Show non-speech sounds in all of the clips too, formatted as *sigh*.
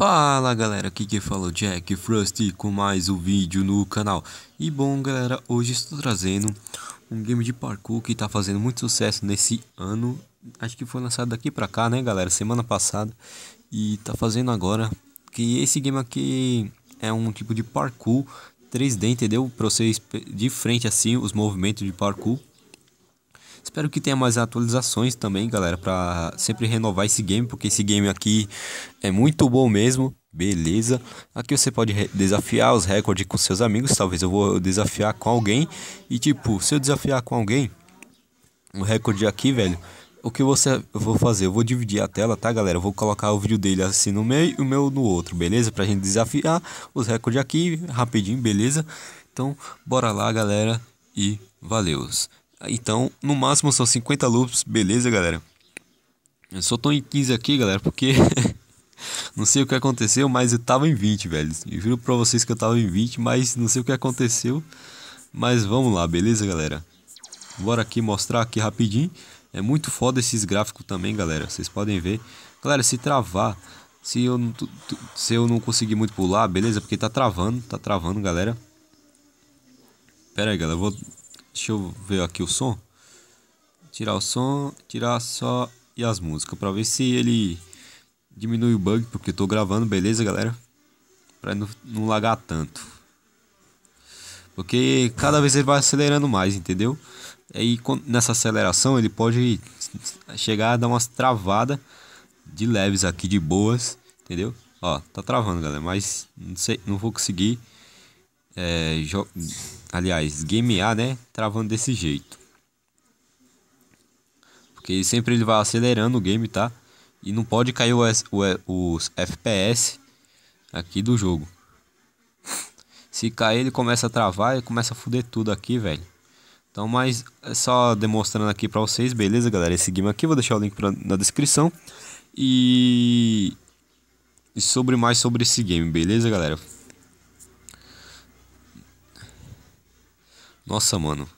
Fala galera, aqui que fala o Jack Frosty com mais um vídeo no canal E bom galera, hoje estou trazendo um game de parkour que está fazendo muito sucesso nesse ano Acho que foi lançado daqui pra cá né galera, semana passada E está fazendo agora Que esse game aqui é um tipo de parkour 3D, entendeu? Pra vocês de frente assim os movimentos de parkour Espero que tenha mais atualizações também, galera, para sempre renovar esse game, porque esse game aqui é muito bom mesmo. Beleza? Aqui você pode desafiar os recordes com seus amigos. Talvez eu vou desafiar com alguém. E tipo, se eu desafiar com alguém, um recorde aqui, velho. O que você eu vou fazer? Eu vou dividir a tela, tá, galera? Eu vou colocar o vídeo dele assim no meio e o meu no outro, beleza? Pra gente desafiar os recordes aqui rapidinho, beleza? Então, bora lá, galera, e valeus. Então, no máximo são 50 loops, beleza, galera? Eu só tô em 15 aqui, galera, porque *laughs* não sei o que aconteceu, mas eu tava em 20, velho. Eu juro pra vocês que eu tava em 20, mas não sei o que aconteceu. Mas vamos lá, beleza, galera? Bora aqui mostrar aqui rapidinho. É muito foda esses gráficos também, galera. Vocês podem ver. Galera, se travar, se eu se eu não conseguir muito pular, beleza? Porque tá travando, tá travando, galera. Pera aí, galera. Eu vou Deixa eu ver aqui o som. Tirar o som, tirar só e as músicas. para ver se ele diminui o bug, porque eu tô gravando, beleza, galera? para não, não lagar tanto. Porque cada vez ele vai acelerando mais, entendeu? E aí, nessa aceleração ele pode chegar a dar umas travada de leves aqui, de boas, entendeu? Ó, tá travando, galera, mas não sei, não vou conseguir é, aliás, gamear, né? Travando desse jeito. Porque sempre ele vai acelerando o game, tá? E não pode cair os, os FPS aqui do jogo. Se cair, ele começa a travar e começa a fuder tudo aqui, velho. Então, mas é só demonstrando aqui pra vocês, beleza, galera? Esse game aqui, vou deixar o link pra, na descrição. E... e sobre mais sobre esse game, beleza, galera? Nossa, mano.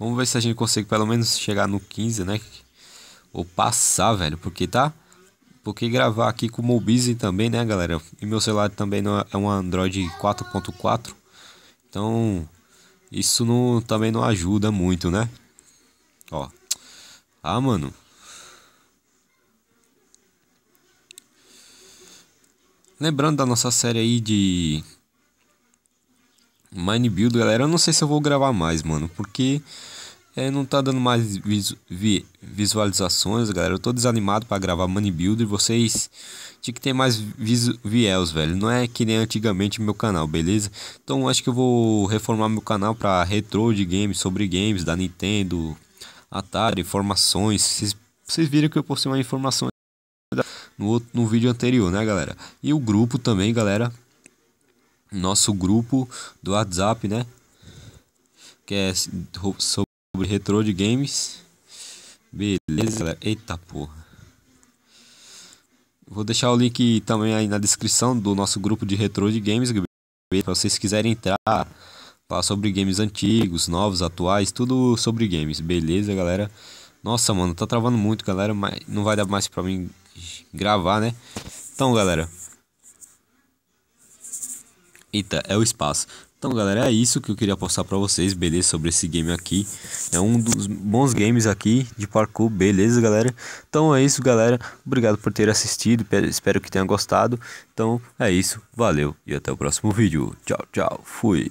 Vamos ver se a gente consegue pelo menos chegar no 15, né? Ou passar, velho. Porque tá. Porque gravar aqui com o Mobizen também, né, galera? E meu celular também não é, é um Android 4.4. Então. Isso não, também não ajuda muito, né? Ó. Ah, mano. Lembrando da nossa série aí de Mine Build, galera, eu não sei se eu vou gravar mais, mano, porque é, não tá dando mais visu vi visualizações, galera. Eu tô desanimado para gravar Mine Build e vocês tinha que ter mais views velho. Não é que nem antigamente meu canal, beleza? Então acho que eu vou reformar meu canal para retro de games, sobre games da Nintendo, Atari, informações. Vocês viram que eu postei uma informação no, outro, no vídeo anterior, né, galera? E o grupo também, galera nosso grupo do WhatsApp, né? Que é sobre retro de games. Beleza, galera. Eita porra. Vou deixar o link também aí na descrição do nosso grupo de retro de games, para vocês quiserem entrar, falar sobre games antigos, novos, atuais, tudo sobre games. Beleza, galera? Nossa, mano, tá travando muito, galera, mas não vai dar mais para mim gravar, né? Então, galera, Eita, é o espaço. Então, galera, é isso que eu queria postar pra vocês, beleza? Sobre esse game aqui. É um dos bons games aqui de parkour, beleza, galera? Então é isso, galera. Obrigado por ter assistido. Espero que tenha gostado. Então é isso. Valeu e até o próximo vídeo. Tchau, tchau. Fui.